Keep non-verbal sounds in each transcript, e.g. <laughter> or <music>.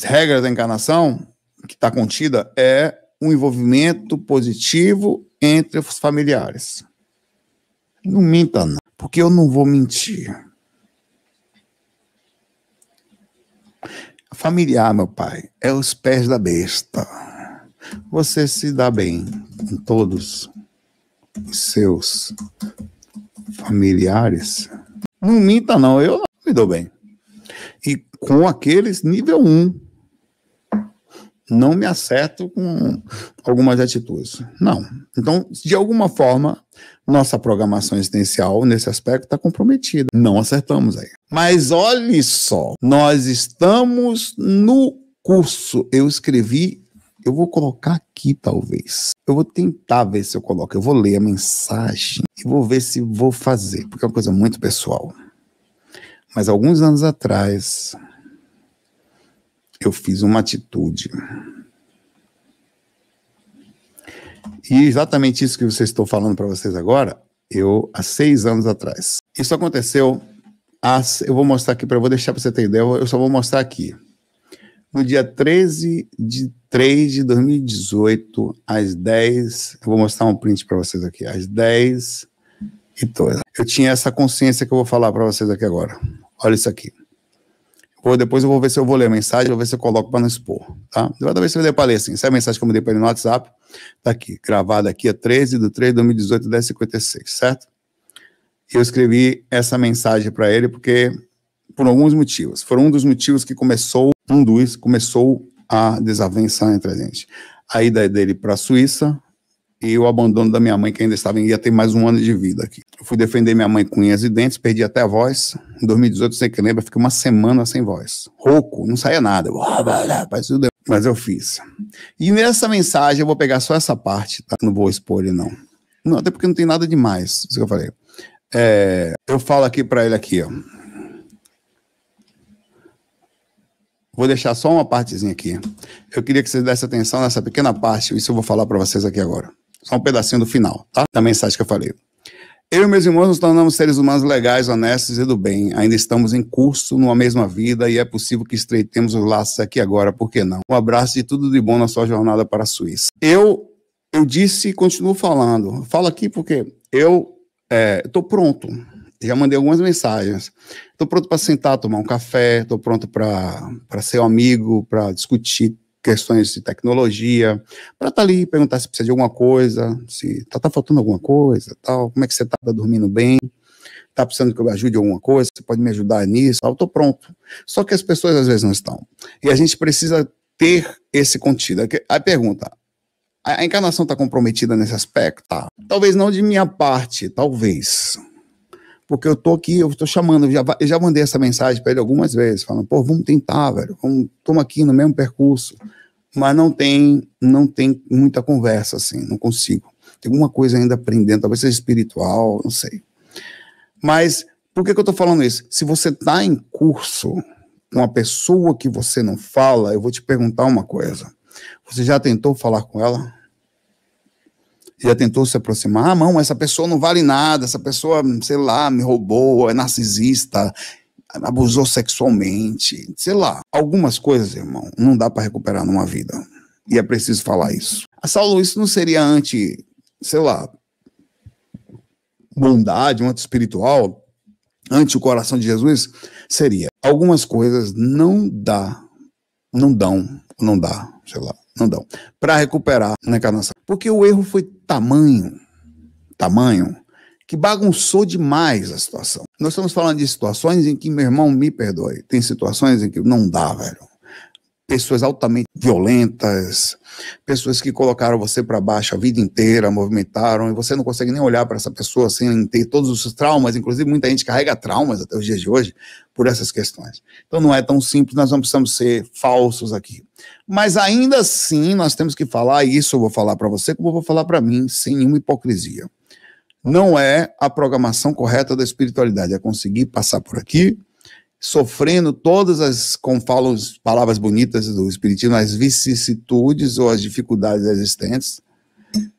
regras da encarnação, que está contida, é um envolvimento positivo entre os familiares. Não minta, não, porque eu não vou mentir. Familiar, meu pai, é os pés da besta. Você se dá bem com todos os seus familiares. Não minta, não, eu não me dou bem. E com aqueles nível 1, não me acerto com algumas atitudes. Não. Então, de alguma forma, nossa programação existencial nesse aspecto está comprometida. Não acertamos aí. Mas olhe só, nós estamos no curso. Eu escrevi, eu vou colocar aqui talvez. Eu vou tentar ver se eu coloco. Eu vou ler a mensagem e vou ver se vou fazer, porque é uma coisa muito pessoal. Mas alguns anos atrás, eu fiz uma atitude. E exatamente isso que vocês estou falando para vocês agora, eu há seis anos atrás. Isso aconteceu. Há, eu vou mostrar aqui para vou deixar para você ter ideia. Eu só vou mostrar aqui. No dia 13 de 3 de 2018, às 10, eu vou mostrar um print para vocês aqui, às 10 e toda. Eu tinha essa consciência que eu vou falar para vocês aqui agora. Olha isso aqui. Ou depois eu vou ver se eu vou ler a mensagem, vou ver se eu coloco para não expor, tá? Toda vez que eu ler, assim, essa é a mensagem que eu mandei para ele no WhatsApp, tá aqui, gravada aqui, é 13 de 3 de 2018, 10h56, certo? Eu escrevi essa mensagem para ele porque, por alguns motivos, foram um dos motivos que começou, um dos, começou a desavença entre a gente. A ida dele para a Suíça, e o abandono da minha mãe, que ainda estava ia ter mais um ano de vida aqui. Eu fui defender minha mãe com unhas e dentes, perdi até a voz. Em 2018, sem que lembra, fiquei uma semana sem voz. Rouco, não saía nada. Ah, mas eu fiz. E nessa mensagem, eu vou pegar só essa parte, tá? Não vou expor ele, não. Não, até porque não tem nada demais, isso que eu falei. É, eu falo aqui para ele aqui, ó. Vou deixar só uma partezinha aqui. Eu queria que vocês dessem atenção nessa pequena parte, isso eu vou falar para vocês aqui agora. Só um pedacinho do final, tá? Da mensagem que eu falei. Eu e meus irmãos nos tornamos seres humanos legais, honestos e do bem. Ainda estamos em curso, numa mesma vida, e é possível que estreitemos os laços aqui agora, por que não? Um abraço e tudo de bom na sua jornada para a Suíça. Eu, eu disse e continuo falando. Falo aqui porque eu estou é, pronto. Já mandei algumas mensagens. Estou pronto para sentar, tomar um café, estou pronto para ser um amigo, para discutir questões de tecnologia, para estar tá ali perguntar se precisa de alguma coisa, se está tá faltando alguma coisa, tal, como é que você está tá dormindo bem, está precisando que eu ajude alguma coisa, você pode me ajudar nisso, estou pronto. Só que as pessoas às vezes não estão. E a gente precisa ter esse contido. É a pergunta, a encarnação está comprometida nesse aspecto? Tá. Talvez não de minha parte, talvez porque eu tô aqui, eu tô chamando, eu já, eu já mandei essa mensagem para ele algumas vezes, falando, pô, vamos tentar, velho, vamos, estamos aqui no mesmo percurso, mas não tem, não tem muita conversa, assim, não consigo. Tem alguma coisa ainda aprendendo, talvez seja espiritual, não sei. Mas, por que, que eu tô falando isso? Se você tá em curso com uma pessoa que você não fala, eu vou te perguntar uma coisa. Você já tentou falar com ela? já tentou se aproximar, ah, não, essa pessoa não vale nada, essa pessoa, sei lá, me roubou, é narcisista, abusou sexualmente, sei lá. Algumas coisas, irmão, não dá para recuperar numa vida. E é preciso falar isso. A Saulo, isso não seria anti, sei lá, bondade, um anti espiritual, anti o coração de Jesus? Seria. Algumas coisas não dá, não dão, não dá, sei lá, não dão, para recuperar na encarnação. Porque o erro foi tamanho, tamanho, que bagunçou demais a situação. Nós estamos falando de situações em que, meu irmão, me perdoe, tem situações em que não dá, velho pessoas altamente violentas, pessoas que colocaram você para baixo a vida inteira, movimentaram, e você não consegue nem olhar para essa pessoa sem ter todos os traumas, inclusive muita gente carrega traumas até os dias de hoje por essas questões. Então não é tão simples, nós não precisamos ser falsos aqui. Mas ainda assim, nós temos que falar, e isso eu vou falar para você, como eu vou falar para mim, sem nenhuma hipocrisia. Não é a programação correta da espiritualidade, é conseguir passar por aqui, sofrendo todas as, como falam as palavras bonitas do Espiritismo, as vicissitudes ou as dificuldades existentes,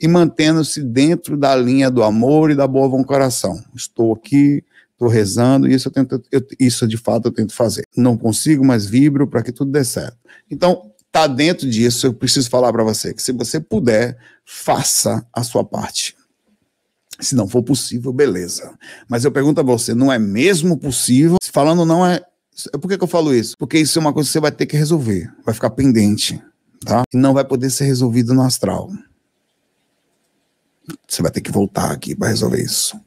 e mantendo-se dentro da linha do amor e da boa vontade coração. Estou aqui, estou rezando, e isso, eu tento, eu, isso de fato eu tento fazer. Não consigo, mas vibro para que tudo dê certo. Então, está dentro disso, eu preciso falar para você que se você puder, faça a sua parte. Se não for possível, beleza. Mas eu pergunto a você, não é mesmo possível? Falando não é, é. Por que, que eu falo isso? Porque isso é uma coisa que você vai ter que resolver, vai ficar pendente, tá? E não vai poder ser resolvido no astral. Você vai ter que voltar aqui para resolver isso.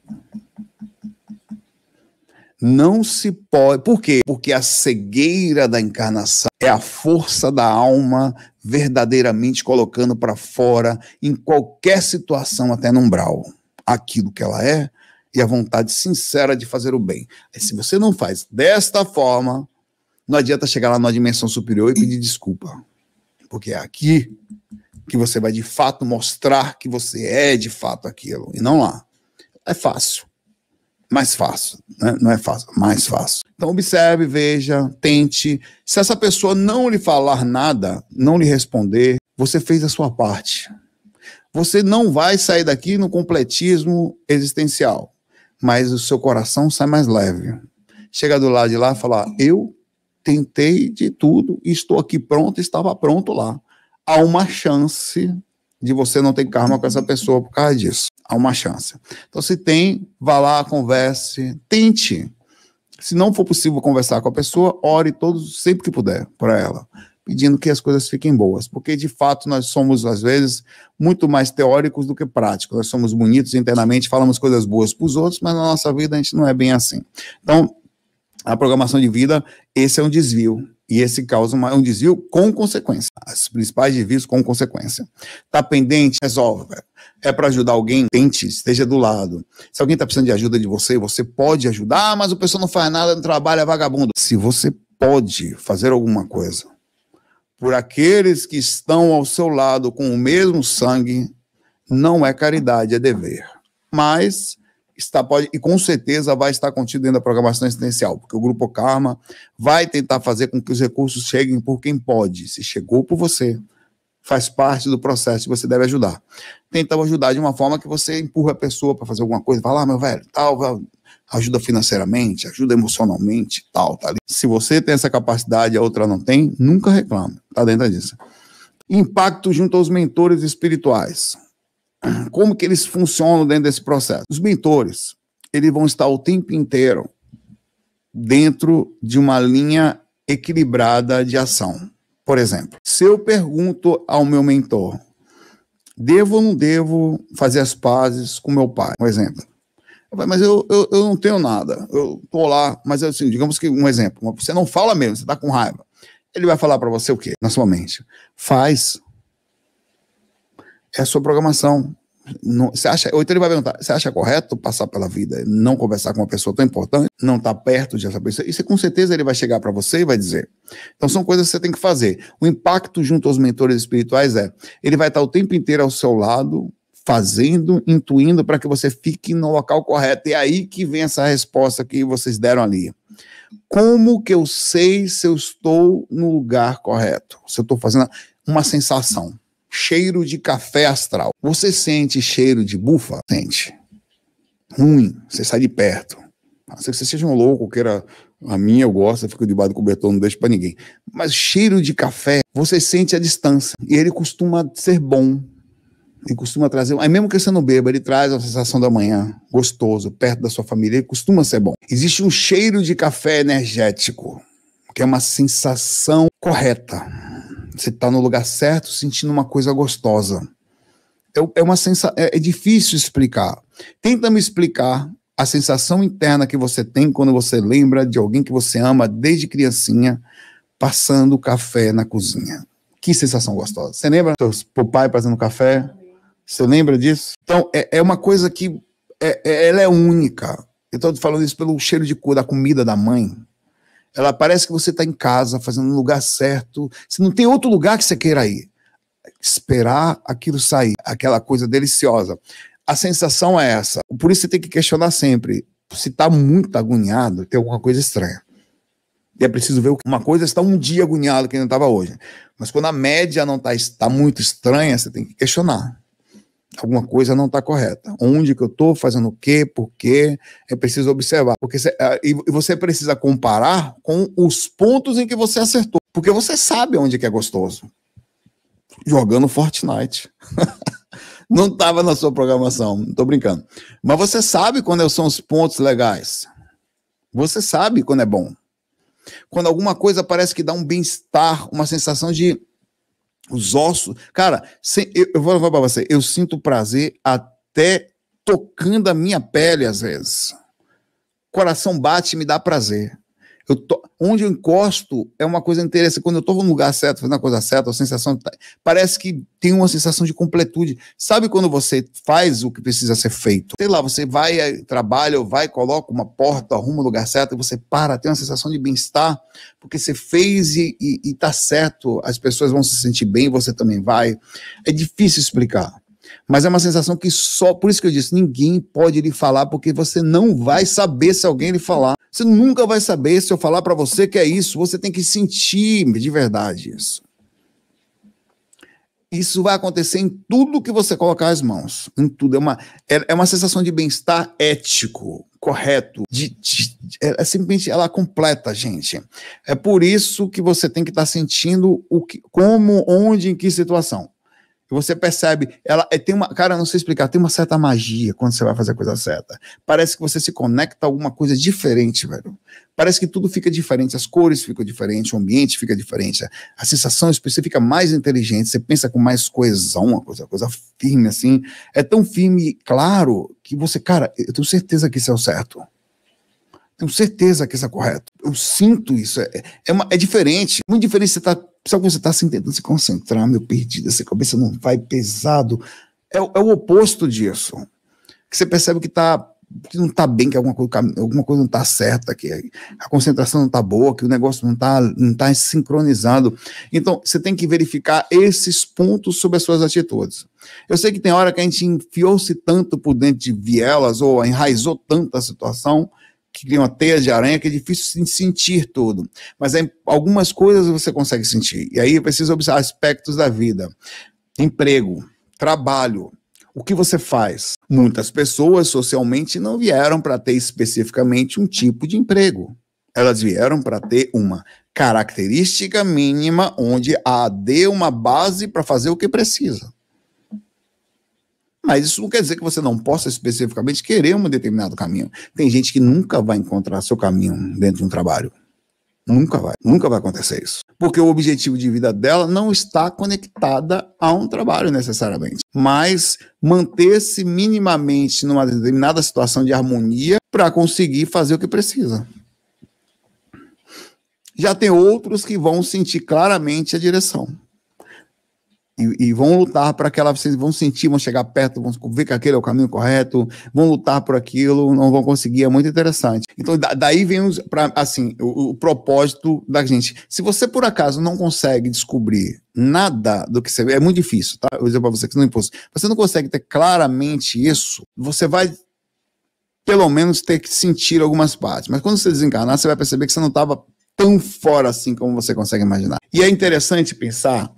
Não se pode. Por quê? Porque a cegueira da encarnação é a força da alma verdadeiramente colocando para fora em qualquer situação, até no umbral aquilo que ela é e a vontade sincera de fazer o bem. E se você não faz desta forma, não adianta chegar lá numa dimensão superior e pedir desculpa. Porque é aqui que você vai de fato mostrar que você é de fato aquilo, e não lá. É fácil. Mais fácil. Né? Não é fácil, mais fácil. Então observe, veja, tente. Se essa pessoa não lhe falar nada, não lhe responder, você fez a sua parte. Você não vai sair daqui no completismo existencial, mas o seu coração sai mais leve. Chega do lado de lá e fala: Eu tentei de tudo, estou aqui pronto, estava pronto lá. Há uma chance de você não ter karma com essa pessoa por causa disso. Há uma chance. Então, se tem, vá lá, converse, tente. Se não for possível conversar com a pessoa, ore todos sempre que puder para ela pedindo que as coisas fiquem boas, porque de fato nós somos, às vezes, muito mais teóricos do que práticos. Nós somos bonitos internamente, falamos coisas boas para os outros, mas na nossa vida a gente não é bem assim. Então, a programação de vida, esse é um desvio. E esse causa uma, um desvio com consequência. As principais desvios com consequência. Está pendente, resolve. É para ajudar alguém, tente, esteja do lado. Se alguém está precisando de ajuda de você, você pode ajudar, mas o pessoal não faz nada, não trabalha, é vagabundo. Se você pode fazer alguma coisa, por aqueles que estão ao seu lado com o mesmo sangue, não é caridade, é dever. Mas está pode e com certeza vai estar contido dentro da programação existencial, porque o grupo Karma vai tentar fazer com que os recursos cheguem por quem pode. Se chegou por você, faz parte do processo e você deve ajudar. tentar ajudar de uma forma que você empurra a pessoa para fazer alguma coisa, vai lá, ah, meu velho, tal, ajuda financeiramente, ajuda emocionalmente, tal, tá ali. Se você tem essa capacidade e a outra não tem, nunca reclama, tá dentro disso. Impacto junto aos mentores espirituais. Como que eles funcionam dentro desse processo? Os mentores, eles vão estar o tempo inteiro dentro de uma linha equilibrada de ação. Por exemplo, se eu pergunto ao meu mentor, devo ou não devo fazer as pazes com meu pai? Um exemplo. Mas eu, eu, eu não tenho nada. Eu tô lá, mas assim, digamos que um exemplo, você não fala mesmo, você tá com raiva. Ele vai falar para você o quê? Na sua mente. Faz. É a sua programação. Não, você acha, ou então ele vai perguntar: você acha correto passar pela vida não conversar com uma pessoa tão importante, não estar tá perto de essa pessoa? Isso com certeza ele vai chegar para você e vai dizer. Então são coisas que você tem que fazer. O impacto junto aos mentores espirituais é: ele vai estar tá o tempo inteiro ao seu lado, fazendo, intuindo para que você fique no local correto. E é aí que vem essa resposta que vocês deram ali. Como que eu sei se eu estou no lugar correto? Se eu estou fazendo uma sensação. Cheiro de café astral. Você sente cheiro de bufa? Sente. Ruim. Você sai de perto. A não ser que você seja um louco, queira. A minha eu gosto, eu fico debaixo do cobertor, não deixo para ninguém. Mas cheiro de café, você sente a distância. E ele costuma ser bom ele costuma trazer, aí mesmo que você não beba, ele traz a sensação da manhã, gostoso, perto da sua família, ele costuma ser bom. Existe um cheiro de café energético, que é uma sensação correta. Você está no lugar certo, sentindo uma coisa gostosa. É, é uma sensa é, é difícil explicar. Tenta me explicar a sensação interna que você tem quando você lembra de alguém que você ama desde criancinha passando café na cozinha. Que sensação gostosa. Você lembra seu pai fazendo café? Você lembra disso? Então, é, é uma coisa que é, é ela é única. Eu estou falando isso pelo cheiro de cor da comida da mãe. Ela parece que você está em casa, fazendo no lugar certo. Se não tem outro lugar que você queira ir. Esperar aquilo sair, aquela coisa deliciosa. A sensação é essa. Por isso você tem que questionar sempre. Se está muito agoniado, tem alguma coisa estranha. E é preciso ver uma coisa está um dia agoniado que não estava hoje. Mas quando a média não tá, está tá muito estranha, você tem que questionar alguma coisa não está correta. Onde que eu estou, fazendo o quê, por quê, é preciso observar. Porque cê, ah, e você precisa comparar com os pontos em que você acertou. Porque você sabe onde que é gostoso. Jogando Fortnite. <laughs> não estava na sua programação, não estou brincando. Mas você sabe quando são os pontos legais. Você sabe quando é bom. Quando alguma coisa parece que dá um bem-estar, uma sensação de os ossos. Cara, sem, eu, eu, vou falar pra você, eu sinto prazer até tocando a minha pele às vezes. coração bate e me dá prazer. Eu to, onde eu encosto é uma coisa interessante. Quando eu estou no lugar certo, fazendo a coisa certa, a sensação tá, parece que tem uma sensação de completude. Sabe quando você faz o que precisa ser feito? Sei lá, você vai, eh, trabalha, ou vai, coloca uma porta, arruma o lugar certo, e você para, tem uma sensação de bem-estar, porque você fez e, está certo, as pessoas vão se sentir bem, você também vai. É difícil explicar. Mas é uma sensação que só, por isso que eu disse, ninguém pode lhe falar, porque você não vai saber se alguém lhe falar. Você nunca vai saber se eu falar para você que é isso. Você tem que sentir de verdade isso. Isso vai acontecer em tudo que você colocar as mãos. Em tudo. É uma, é, é uma sensação de bem-estar ético, correto. De, de, é, é, simplesmente ela completa, gente. É por isso que você tem que estar tá sentindo o que, como, onde, em que situação. Você percebe, ela é, tem uma, cara, não sei explicar, tem uma certa magia quando você vai fazer a coisa certa. Parece que você se conecta a alguma coisa diferente, velho. Parece que tudo fica diferente, as cores ficam diferentes, o ambiente fica diferente, a sensação específica mais inteligente, você pensa com mais coesão, uma coisa, coisa firme assim. É tão firme e claro que você, cara, eu tenho certeza que isso é o certo. Tenho certeza que isso é correto. Eu sinto isso. É, é, uma, é diferente. Muito diferente você estar tá Sabe quando você está assim, tentando se concentrar, meu perdido, essa cabeça não vai pesado. É, é o oposto disso. Que você percebe que tá que não está bem, que alguma coisa, alguma coisa não está certa, que a concentração não está boa, que o negócio não está não tá sincronizado. Então, você tem que verificar esses pontos sobre as suas atitudes. Eu sei que tem hora que a gente enfiou-se tanto por dentro de vielas ou enraizou tanto a situação que uma teias de aranha que é difícil de sentir tudo. Mas algumas coisas você consegue sentir. E aí precisa observar aspectos da vida. Emprego, trabalho, o que você faz? Muitas pessoas socialmente não vieram para ter especificamente um tipo de emprego. Elas vieram para ter uma característica mínima onde a dê uma base para fazer o que precisa. Mas isso não quer dizer que você não possa especificamente querer um determinado caminho. Tem gente que nunca vai encontrar seu caminho dentro de um trabalho. Nunca vai, nunca vai acontecer isso. Porque o objetivo de vida dela não está conectada a um trabalho necessariamente, mas manter-se minimamente numa determinada situação de harmonia para conseguir fazer o que precisa. Já tem outros que vão sentir claramente a direção. E, e vão lutar para que elas vão sentir, vão chegar perto, vão ver que aquele é o caminho correto, vão lutar por aquilo, não vão conseguir, é muito interessante. Então, da, daí vem os, pra, assim, o, o propósito da gente. Se você, por acaso, não consegue descobrir nada do que você vê, é muito difícil, tá? Eu vou dizer para você que não é Você não consegue ter claramente isso, você vai pelo menos ter que sentir algumas partes. Mas quando você desencarnar, você vai perceber que você não estava tão fora assim como você consegue imaginar. E é interessante pensar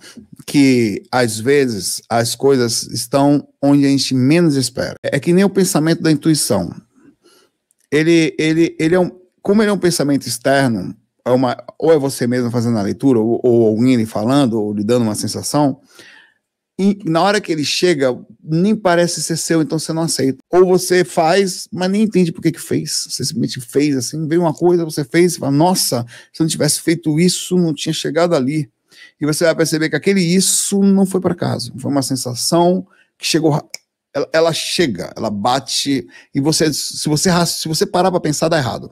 que, às vezes, as coisas estão onde a gente menos espera. É que nem o pensamento da intuição. Ele, ele, ele é um, como ele é um pensamento externo, é uma, ou é você mesmo fazendo a leitura, ou, ou alguém lhe falando, ou lhe dando uma sensação, e na hora que ele chega, nem parece ser seu, então você não aceita. Ou você faz, mas nem entende por que que fez. Você simplesmente fez assim, veio uma coisa, você fez, você fala, nossa, se eu não tivesse feito isso, não tinha chegado ali. E você vai perceber que aquele isso não foi para casa, foi uma sensação que chegou ela, ela, chega, ela bate e você se você se você parar para pensar dá errado.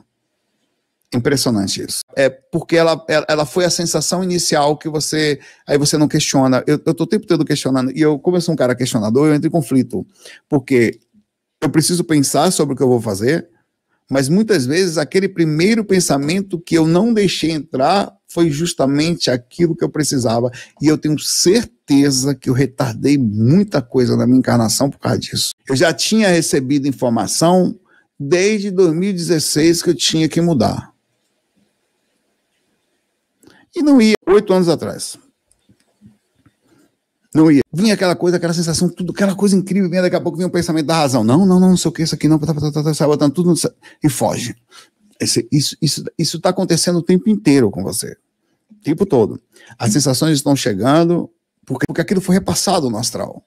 Impressionante isso. É porque ela, ela foi a sensação inicial que você. Aí você não questiona. Eu, eu tô o tempo todo questionando. E eu, como eu sou um cara questionador, eu entro em conflito. Porque eu preciso pensar sobre o que eu vou fazer, mas muitas vezes aquele primeiro pensamento que eu não deixei entrar foi justamente aquilo que eu precisava. E eu tenho certeza que eu retardei muita coisa na minha encarnação por causa disso. Eu já tinha recebido informação desde 2016 que eu tinha que mudar. E não ia oito anos atrás. Não ia. Vinha aquela coisa, aquela sensação, tudo, aquela coisa incrível, vinha daqui a pouco vinha o pensamento da razão. Não, não, não, não sei o que, isso aqui não, tá, tá, tá, tá, tudo e foge. Esse, isso está isso, isso acontecendo o tempo inteiro com você. O tempo todo. As sensações estão chegando, porque, porque aquilo foi repassado no astral.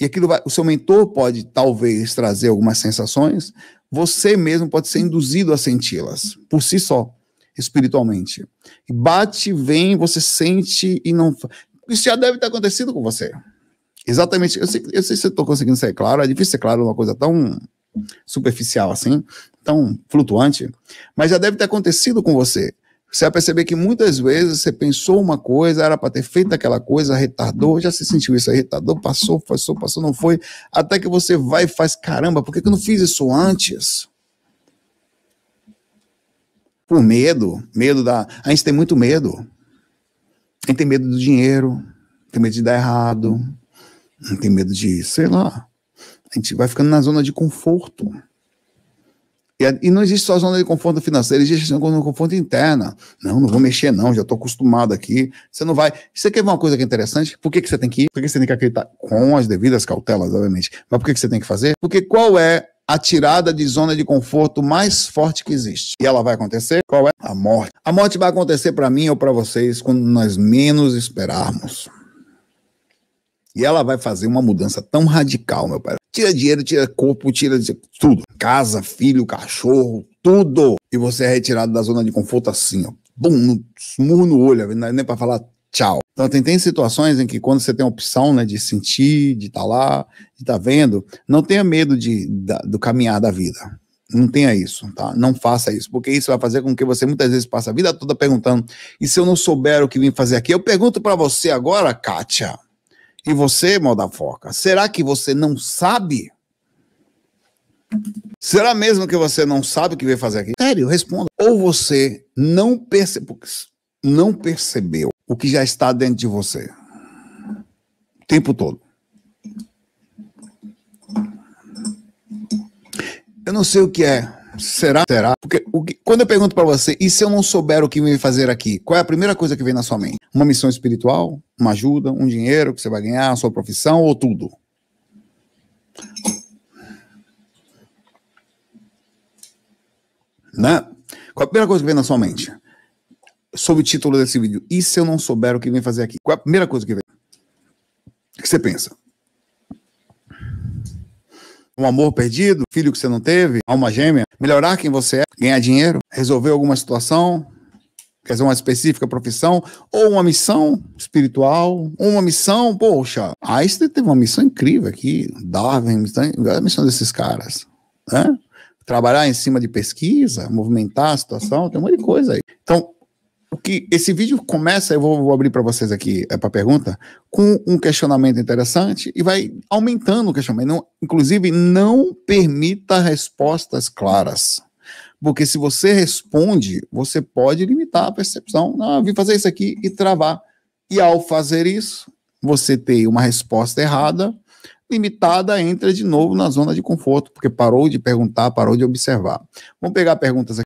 E aquilo vai, o seu mentor pode talvez trazer algumas sensações, você mesmo pode ser induzido a senti-las por si só espiritualmente. E bate, vem, você sente e não. Isso já deve ter acontecido com você. Exatamente. Eu sei, eu sei se eu estou conseguindo ser claro, é difícil ser claro uma coisa tão superficial assim, tão flutuante, mas já deve ter acontecido com você. Você vai perceber que muitas vezes você pensou uma coisa, era para ter feito aquela coisa, retardou, já se sentiu isso, retardou, passou, passou, passou, não foi, até que você vai e faz, caramba, por que, que eu não fiz isso antes? O medo, medo da. A gente tem muito medo. A gente tem medo do dinheiro, tem medo de dar errado, tem medo de, sei lá. A gente vai ficando na zona de conforto. E, não existe só zona de conforto financeiro, existe zona de conforto interna. Não, não vou mexer, não, já estou acostumado aqui. Você não vai. Você quer ver uma coisa que é interessante? Por que, que você tem que ir? Por que, que você tem que acreditar? Com as devidas cautelas, obviamente. Mas por que, que você tem que fazer? Porque qual é a tirada de zona de conforto mais forte que existe. E ela vai acontecer? Qual é? A morte. A morte vai acontecer para mim ou para vocês quando nós menos esperarmos. E ela vai fazer uma mudança tão radical, meu pai. Tira dinheiro, tira corpo, tira tudo. Casa, filho, cachorro, tudo. E você é retirado da zona de conforto assim, ó. Bum, no, murro no olho, é nem para falar Tchau. Então, tem, tem situações em que quando você tem a opção né, de sentir, de estar tá lá, de estar tá vendo, não tenha medo de, da, do caminhar da vida. Não tenha isso, tá? Não faça isso, porque isso vai fazer com que você muitas vezes passe a vida toda perguntando: e se eu não souber o que vim fazer aqui? Eu pergunto para você agora, Kátia, e você, moda foca, será que você não sabe? Será mesmo que você não sabe o que veio fazer aqui? Sério, responda. Ou você não, não percebeu o que já está dentro de você. O tempo todo. Eu não sei o que é. Será? Será? Porque que, quando eu pergunto para você, e se eu não souber o que me fazer aqui, qual é a primeira coisa que vem na sua mente? Uma missão espiritual? Uma ajuda? Um dinheiro que você vai ganhar? A sua profissão? Ou tudo? Né? Qual é a primeira coisa que vem na sua mente? sob o título desse vídeo. E se eu não souber o que vem fazer aqui? Qual é a primeira coisa que vem? O que você pensa? Um amor perdido? Filho que você não teve? Alma gêmea? Melhorar quem você é? Ganhar dinheiro? Resolver alguma situação? Quer dizer, uma específica profissão? Ou uma missão espiritual? Uma missão? Poxa, Einstein teve uma missão incrível aqui. Darwin, missão, a missão desses caras. Né? Trabalhar em cima de pesquisa, movimentar a situação, tem um monte de coisa aí. Então, o que esse vídeo começa, eu vou, vou abrir para vocês aqui é, para pergunta, com um questionamento interessante e vai aumentando o questionamento. Não, inclusive, não permita respostas claras. Porque se você responde, você pode limitar a percepção. Não, eu vim fazer isso aqui e travar. E ao fazer isso, você tem uma resposta errada, limitada, entra de novo na zona de conforto, porque parou de perguntar, parou de observar. Vamos pegar perguntas aqui.